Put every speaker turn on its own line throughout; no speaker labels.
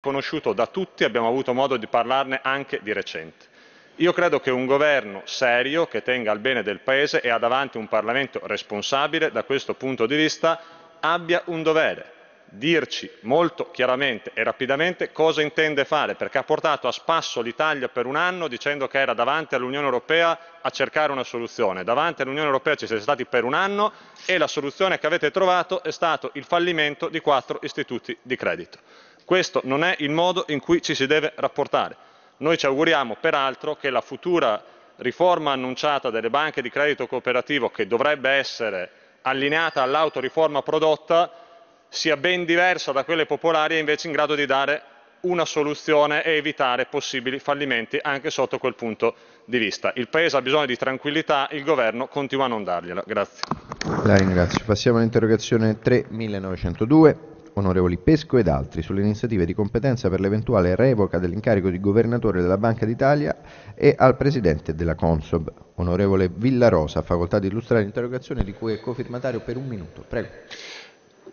conosciuto da tutti, abbiamo avuto modo di parlarne anche di recente. Io credo che un governo serio, che tenga al bene del Paese e ha davanti un Parlamento responsabile da questo punto di vista, abbia un dovere, dirci molto chiaramente e rapidamente cosa intende fare, perché ha portato a spasso l'Italia per un anno dicendo che era davanti all'Unione Europea a cercare una soluzione. Davanti all'Unione Europea ci siete stati per un anno e la soluzione che avete trovato è stato il fallimento di quattro istituti di credito. Questo non è il modo in cui ci si deve rapportare. Noi ci auguriamo peraltro che la futura riforma annunciata delle banche di credito cooperativo, che dovrebbe essere allineata all'autoriforma prodotta, sia ben diversa da quelle popolari e invece in grado di dare una soluzione e evitare possibili fallimenti anche sotto quel punto di vista. Il Paese ha bisogno di tranquillità, il governo continua a non dargliela. Grazie.
La ringrazio. Passiamo all'interrogazione 3902 onorevoli Pesco ed altri, sulle iniziative di competenza per l'eventuale revoca dell'incarico di governatore della Banca d'Italia e al presidente della Consob, onorevole Villarosa, facoltà di illustrare l'interrogazione di cui è cofirmatario per un minuto.
Prego.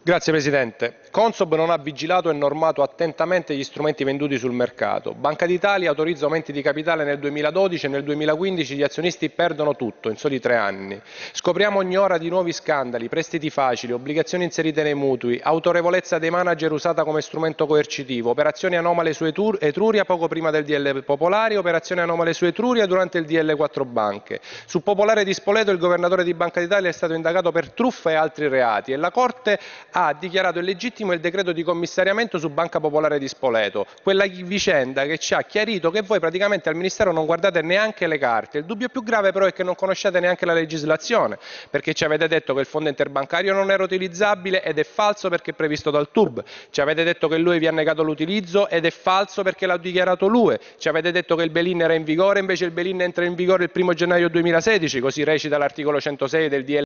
Grazie Presidente. Consob non ha vigilato e normato attentamente gli strumenti venduti sul mercato. Banca d'Italia autorizza aumenti di capitale nel 2012 e nel 2015 gli azionisti perdono tutto in soli tre anni. Scopriamo ogni ora di nuovi scandali, prestiti facili, obbligazioni inserite nei mutui, autorevolezza dei manager usata come strumento coercitivo, operazioni anomale su Etruria poco prima del DL Popolari, operazioni anomale su Etruria durante il DL 4 Banche. Su Popolare di Spoleto il governatore di Banca d'Italia è stato indagato per truffa e altri reati e la Corte ha dichiarato illegittimo il decreto di commissariamento su Banca Popolare di Spoleto, quella vicenda che ci ha chiarito che voi praticamente al Ministero non guardate neanche le carte. Il dubbio più grave però è che non conosciate neanche la legislazione, perché ci avete detto che il fondo interbancario non era utilizzabile ed è falso perché è previsto dal TUB, ci avete detto che lui vi ha negato l'utilizzo ed è falso perché l'ha dichiarato lui, ci avete detto che il Belin era in vigore, invece il Belin entra in vigore il 1 gennaio 2016, così recita l'articolo 106 del DL